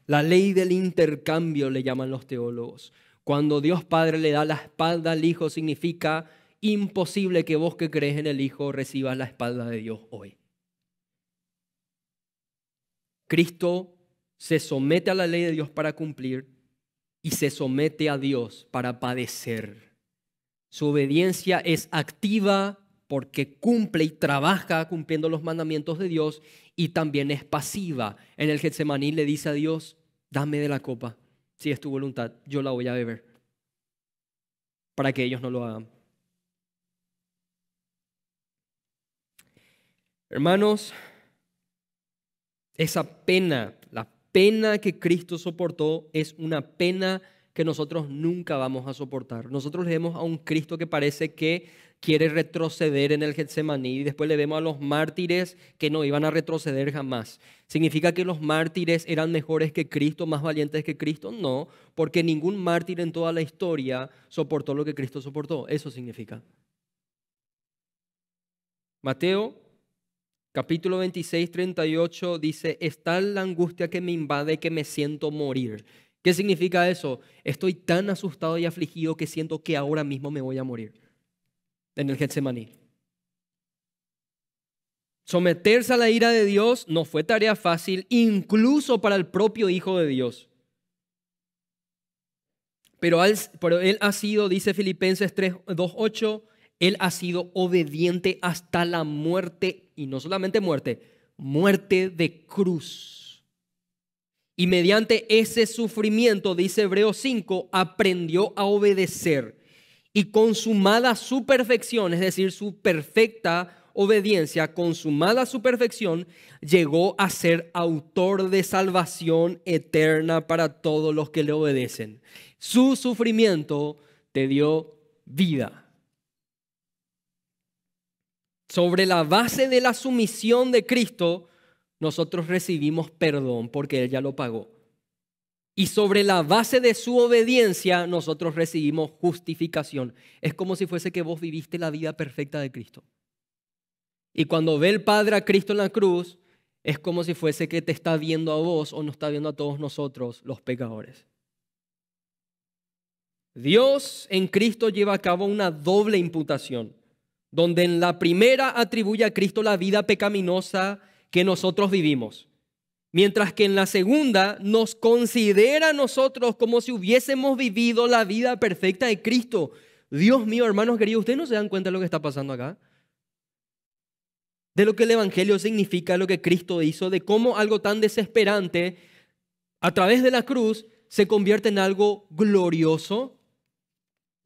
La ley del intercambio le llaman los teólogos. Cuando Dios Padre le da la espalda al Hijo, significa imposible que vos que crees en el Hijo recibas la espalda de Dios hoy. Cristo se somete a la ley de Dios para cumplir y se somete a Dios para padecer. Su obediencia es activa porque cumple y trabaja cumpliendo los mandamientos de Dios y también es pasiva. En el Getsemaní le dice a Dios, dame de la copa, si es tu voluntad, yo la voy a beber, para que ellos no lo hagan. Hermanos, esa pena, la pena que Cristo soportó es una pena que nosotros nunca vamos a soportar. Nosotros le vemos a un Cristo que parece que quiere retroceder en el Getsemaní y después le vemos a los mártires que no iban a retroceder jamás. ¿Significa que los mártires eran mejores que Cristo, más valientes que Cristo? No, porque ningún mártir en toda la historia soportó lo que Cristo soportó. Eso significa. Mateo capítulo 26, 38 dice, está la angustia que me invade que me siento morir. ¿Qué significa eso? Estoy tan asustado y afligido que siento que ahora mismo me voy a morir en el Getsemaní. Someterse a la ira de Dios no fue tarea fácil, incluso para el propio Hijo de Dios. Pero él, él ha sido, dice Filipenses 3.2.8, él ha sido obediente hasta la muerte, y no solamente muerte, muerte de cruz. Y mediante ese sufrimiento, dice Hebreo 5, aprendió a obedecer. Y consumada su perfección, es decir, su perfecta obediencia, consumada su perfección, llegó a ser autor de salvación eterna para todos los que le obedecen. Su sufrimiento te dio vida. Sobre la base de la sumisión de Cristo, nosotros recibimos perdón porque Él ya lo pagó. Y sobre la base de su obediencia, nosotros recibimos justificación. Es como si fuese que vos viviste la vida perfecta de Cristo. Y cuando ve el Padre a Cristo en la cruz, es como si fuese que te está viendo a vos o nos está viendo a todos nosotros, los pecadores. Dios en Cristo lleva a cabo una doble imputación, donde en la primera atribuye a Cristo la vida pecaminosa que nosotros vivimos. Mientras que en la segunda nos considera a nosotros como si hubiésemos vivido la vida perfecta de Cristo. Dios mío, hermanos queridos, ¿ustedes no se dan cuenta de lo que está pasando acá? De lo que el Evangelio significa, lo que Cristo hizo, de cómo algo tan desesperante a través de la cruz se convierte en algo glorioso,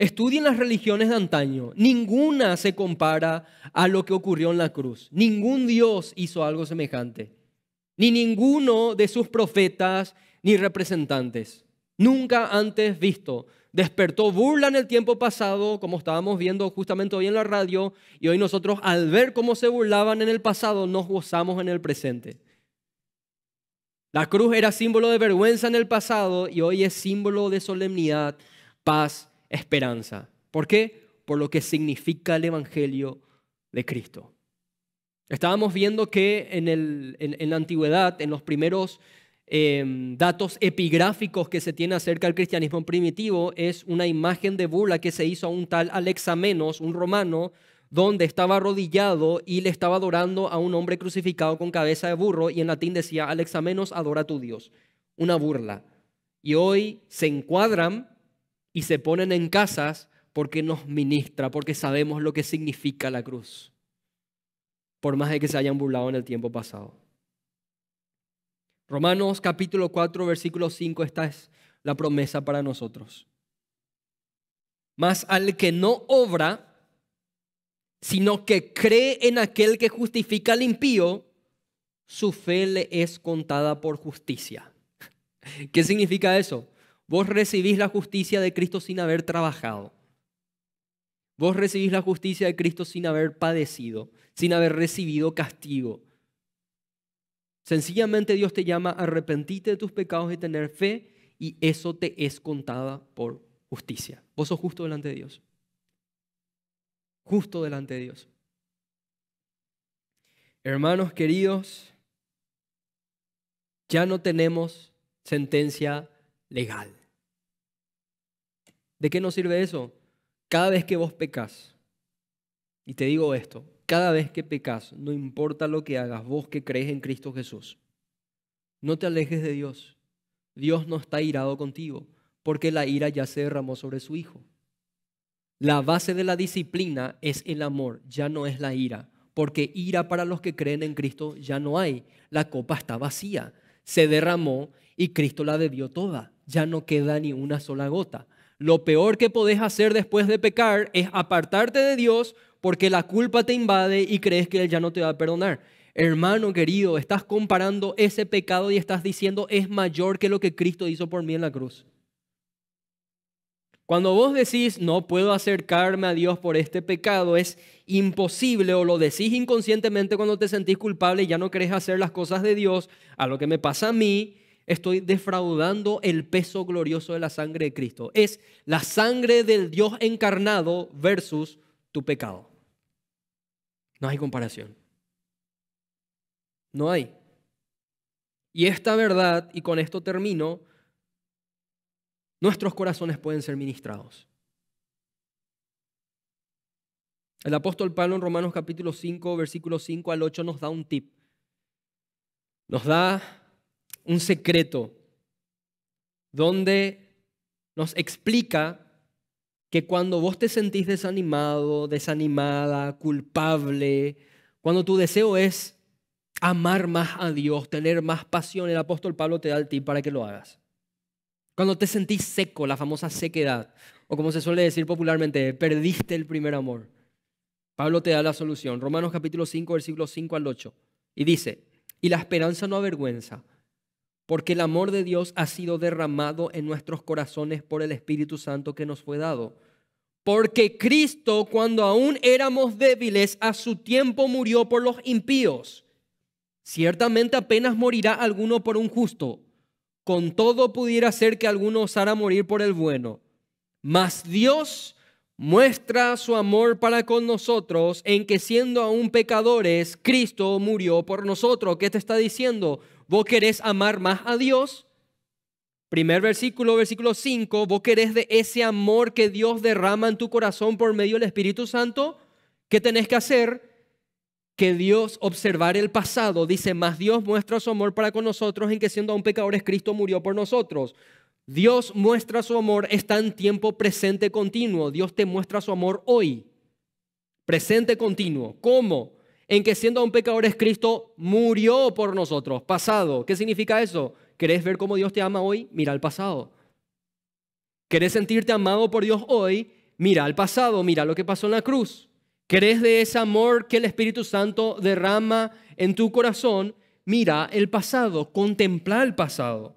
Estudien las religiones de antaño. Ninguna se compara a lo que ocurrió en la cruz. Ningún Dios hizo algo semejante. Ni ninguno de sus profetas ni representantes. Nunca antes visto. Despertó burla en el tiempo pasado, como estábamos viendo justamente hoy en la radio, y hoy nosotros al ver cómo se burlaban en el pasado, nos gozamos en el presente. La cruz era símbolo de vergüenza en el pasado y hoy es símbolo de solemnidad, paz esperanza. ¿Por qué? Por lo que significa el Evangelio de Cristo. Estábamos viendo que en, en, la antigüedad, en los primeros em, datos epigráficos que se tiene acerca del cristianismo primitivo, es una imagen de burla que se hizo a un tal Alexamenos, un romano, donde estaba arrodillado y le estaba adorando a un hombre crucificado con cabeza de burro y en latín decía, Alexamenos, adora a tu Dios. Una burla. Y hoy se encuadran y se ponen en casas porque nos ministra, porque sabemos lo que significa la cruz, por más de que se hayan burlado en el tiempo pasado. Romanos capítulo 4, versículo 5, esta es la promesa para nosotros. Mas al que no obra, sino que cree en aquel que justifica al impío, su fe le es contada por justicia. ¿Qué significa eso? Vos recibís la justicia de Cristo sin haber trabajado. Vos recibís la justicia de Cristo sin haber padecido, sin haber recibido castigo. Sencillamente Dios te llama a arrepentirte de tus pecados y tener fe y eso te es contada por justicia. Vos sos justo delante de Dios. Justo delante de Dios. Hermanos queridos, ya no tenemos sentencia legal. ¿De qué nos sirve eso? Cada vez que vos pecas, y te digo esto, cada vez que pecas, no importa lo que hagas, vos que crees en Cristo Jesús, no te alejes de Dios. Dios no está irado contigo, porque la ira ya se derramó sobre su Hijo. La base de la disciplina es el amor, ya no es la ira, porque ira para los que creen en Cristo ya no hay. La copa está vacía se derramó y Cristo la bebió toda. Ya no queda ni una sola gota. Lo peor que podés hacer después de pecar es apartarte de Dios porque la culpa te invade y crees que Él ya no te va a perdonar. Hermano querido, estás comparando ese pecado y estás diciendo es mayor que lo que Cristo hizo por mí en la cruz. Cuando vos decís, no puedo acercarme a Dios por este pecado, es imposible o lo decís inconscientemente cuando te sentís culpable y ya no querés hacer las cosas de Dios, a lo que me pasa a mí, estoy defraudando el peso glorioso de la sangre de Cristo. Es la sangre del Dios encarnado versus tu pecado. No hay comparación. No hay. Y esta verdad, y con esto termino, nuestros corazones pueden ser ministrados. El apóstol Pablo en Romanos capítulo 5, versículo 5 al 8 nos da un tip. Nos da un secreto donde nos explica que cuando vos te sentís desanimado, desanimada, culpable, cuando tu deseo es amar más a Dios, tener más pasión, el apóstol Pablo te da el tip para que lo hagas. Cuando te sentís seco, la famosa sequedad, o como se suele decir popularmente, perdiste el primer amor. Pablo te da la solución. Romanos capítulo 5, versículos 5 al 8. Y dice, y la esperanza no avergüenza, porque el amor de Dios ha sido derramado en nuestros corazones por el Espíritu Santo que nos fue dado. Porque Cristo, cuando aún éramos débiles, a su tiempo murió por los impíos. Ciertamente apenas morirá alguno por un justo. Con todo pudiera ser que alguno osara morir por el bueno. Mas Dios muestra su amor para con nosotros en que siendo aún pecadores, Cristo murió por nosotros. ¿Qué te está diciendo? ¿Vos querés amar más a Dios? Primer versículo, versículo 5, ¿vos querés de ese amor que Dios derrama en tu corazón por medio del Espíritu Santo? ¿Qué tenés que hacer? que Dios observar el pasado, dice, más Dios muestra su amor para con nosotros en que siendo aún pecadores Cristo murió por nosotros. Dios muestra su amor, está en tiempo presente continuo. Dios te muestra su amor hoy. Presente continuo. ¿Cómo? En que siendo aún pecadores Cristo murió por nosotros. Pasado. ¿Qué significa eso? ¿Querés ver cómo Dios te ama hoy? Mira el pasado. ¿Querés sentirte amado por Dios hoy? Mira el pasado, mira lo que pasó en la cruz. ¿Querés de ese amor que el Espíritu Santo derrama en tu corazón? Mira el pasado, contempla el pasado.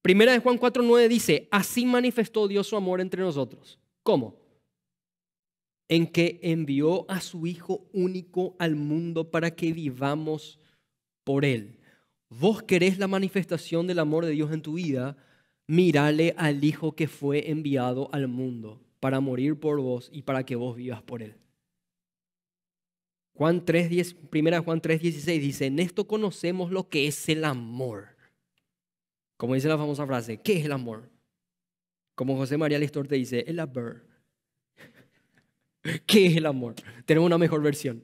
Primera de Juan 4.9 dice, así manifestó Dios su amor entre nosotros. ¿Cómo? En que envió a su Hijo único al mundo para que vivamos por Él. Vos querés la manifestación del amor de Dios en tu vida, mírale al Hijo que fue enviado al mundo para morir por vos y para que vos vivas por Él. Juan 3, 1 Juan 3, dice, en esto conocemos lo que es el amor. Como dice la famosa frase, ¿qué es el amor? Como José María Listor te dice, el amor. ¿Qué es el amor? Tenemos una mejor versión.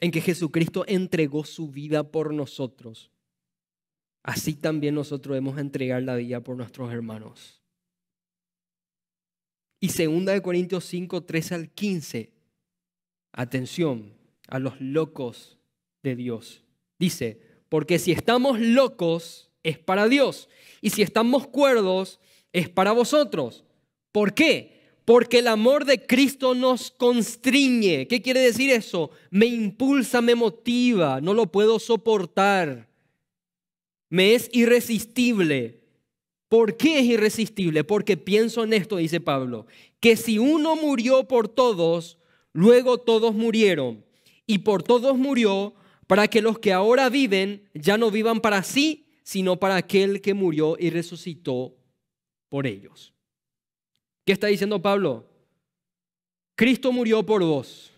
En que Jesucristo entregó su vida por nosotros. Así también nosotros debemos entregar la vida por nuestros hermanos. Y segunda de Corintios 5, al 15 Atención a los locos de Dios. Dice, porque si estamos locos es para Dios y si estamos cuerdos es para vosotros. ¿Por qué? Porque el amor de Cristo nos constriñe. ¿Qué quiere decir eso? Me impulsa, me motiva, no lo puedo soportar. Me es irresistible. ¿Por qué es irresistible? Porque pienso en esto, dice Pablo, que si uno murió por todos, Luego todos murieron, y por todos murió, para que los que ahora viven ya no vivan para sí, sino para aquel que murió y resucitó por ellos. ¿Qué está diciendo Pablo? Cristo murió por vos.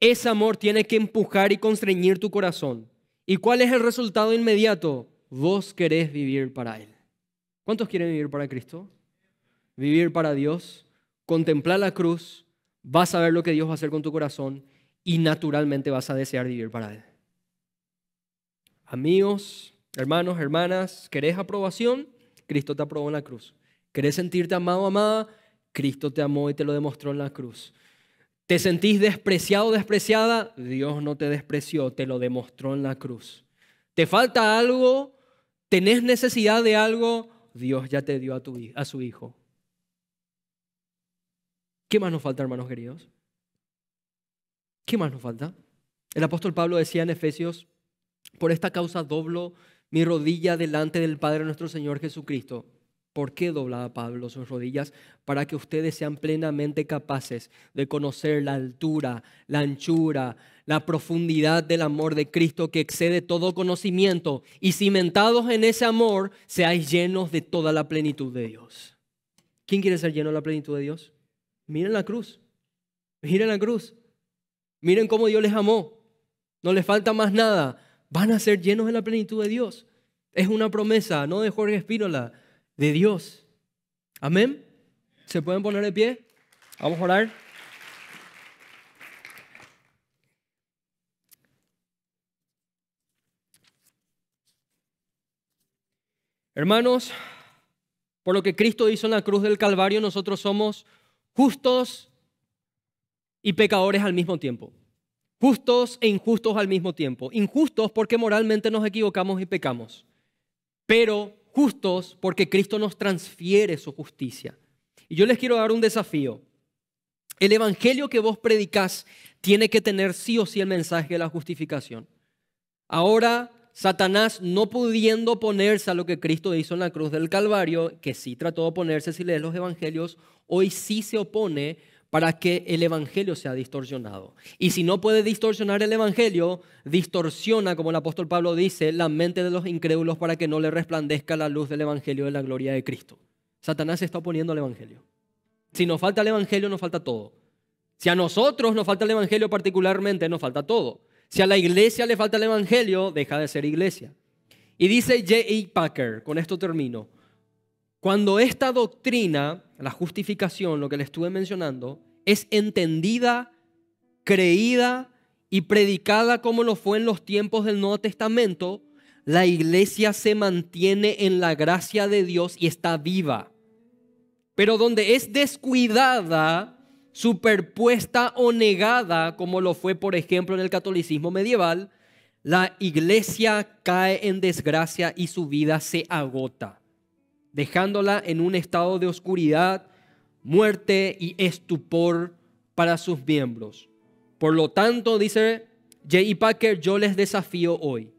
Ese amor tiene que empujar y constreñir tu corazón. ¿Y cuál es el resultado inmediato? Vos querés vivir para Él. ¿Cuántos quieren vivir para Cristo? Vivir para Dios, contemplar la cruz, vas a ver lo que Dios va a hacer con tu corazón y naturalmente vas a desear vivir para Él. Amigos, hermanos, hermanas, ¿querés aprobación? Cristo te aprobó en la cruz. ¿Querés sentirte amado, amada? Cristo te amó y te lo demostró en la cruz. ¿Te sentís despreciado, despreciada? Dios no te despreció, te lo demostró en la cruz. ¿Te falta algo? ¿Tenés necesidad de algo? Dios ya te dio a, tu, a su Hijo. ¿Qué más nos falta, hermanos queridos? ¿Qué más nos falta? El apóstol Pablo decía en Efesios, por esta causa doblo mi rodilla delante del Padre nuestro Señor Jesucristo. ¿Por qué doblaba Pablo sus rodillas? Para que ustedes sean plenamente capaces de conocer la altura, la anchura, la profundidad del amor de Cristo que excede todo conocimiento y cimentados en ese amor seáis llenos de toda la plenitud de Dios. ¿Quién quiere ser lleno de la plenitud de Dios? Miren la cruz. Miren la cruz. Miren cómo Dios les amó. No les falta más nada. Van a ser llenos de la plenitud de Dios. Es una promesa, no de Jorge Espínola, de Dios. Amén. ¿Se pueden poner de pie? Vamos a orar. Hermanos, por lo que Cristo hizo en la cruz del Calvario, nosotros somos justos y pecadores al mismo tiempo, justos e injustos al mismo tiempo, injustos porque moralmente nos equivocamos y pecamos, pero justos porque Cristo nos transfiere su justicia. Y yo les quiero dar un desafío. El evangelio que vos predicás tiene que tener sí o sí el mensaje de la justificación. Ahora, Satanás no pudiendo ponerse a lo que Cristo hizo en la cruz del Calvario, que sí trató de ponerse si lees los evangelios, hoy sí se opone para que el Evangelio sea distorsionado. Y si no puede distorsionar el Evangelio, distorsiona, como el apóstol Pablo dice, la mente de los incrédulos para que no le resplandezca la luz del Evangelio de la gloria de Cristo. Satanás se está oponiendo al Evangelio. Si nos falta el Evangelio, nos falta todo. Si a nosotros nos falta el Evangelio particularmente, nos falta todo. Si a la iglesia le falta el Evangelio, deja de ser iglesia. Y dice J.E. Packer, con esto termino, cuando esta doctrina la justificación, lo que le estuve mencionando, es entendida, creída y predicada como lo fue en los tiempos del Nuevo Testamento, la iglesia se mantiene en la gracia de Dios y está viva. Pero donde es descuidada, superpuesta o negada, como lo fue por ejemplo en el catolicismo medieval, la iglesia cae en desgracia y su vida se agota dejándola en un estado de oscuridad, muerte y estupor para sus miembros. Por lo tanto, dice J.E. Packer, yo les desafío hoy.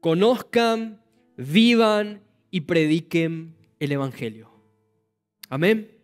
Conozcan, vivan y prediquen el Evangelio. Amén.